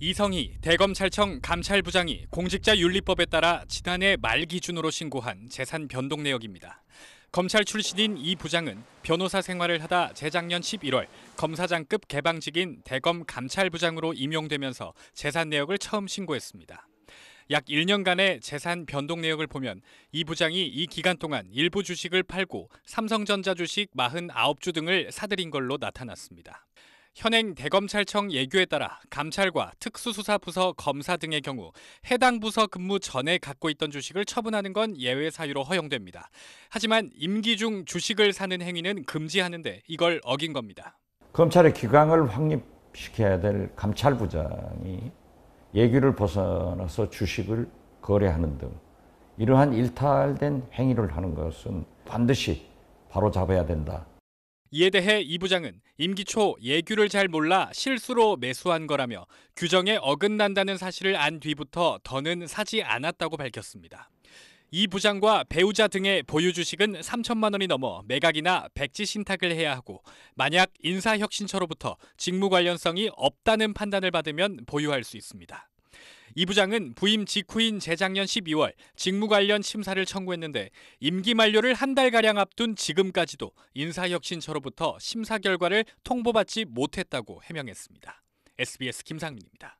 이성희 대검찰청 감찰부장이 공직자윤리법에 따라 지난해 말 기준으로 신고한 재산 변동 내역입니다. 검찰 출신인 이 부장은 변호사 생활을 하다 재작년 11월 검사장급 개방직인 대검 감찰부장으로 임용되면서 재산 내역을 처음 신고했습니다. 약 1년간의 재산 변동 내역을 보면 이 부장이 이 기간 동안 일부 주식을 팔고 삼성전자 주식 49주 등을 사들인 걸로 나타났습니다. 현행 대검찰청 예규에 따라 감찰과 특수수사부서 검사 등의 경우 해당 부서 근무 전에 갖고 있던 주식을 처분하는 건 예외 사유로 허용됩니다. 하지만 임기 중 주식을 사는 행위는 금지하는데 이걸 어긴 겁니다. 검찰의 기강을 확립시켜야 될 감찰부장이 예규를 벗어나서 주식을 거래하는 등 이러한 일탈된 행위를 하는 것은 반드시 바로 잡아야 된다. 이에 대해 이 부장은 임기 초 예규를 잘 몰라 실수로 매수한 거라며 규정에 어긋난다는 사실을 안 뒤부터 더는 사지 않았다고 밝혔습니다. 이 부장과 배우자 등의 보유 주식은 3천만 원이 넘어 매각이나 백지 신탁을 해야 하고 만약 인사혁신처로부터 직무 관련성이 없다는 판단을 받으면 보유할 수 있습니다. 이 부장은 부임 직후인 재작년 12월 직무 관련 심사를 청구했는데 임기 만료를 한 달가량 앞둔 지금까지도 인사혁신처로부터 심사 결과를 통보받지 못했다고 해명했습니다. SBS 김상민입니다.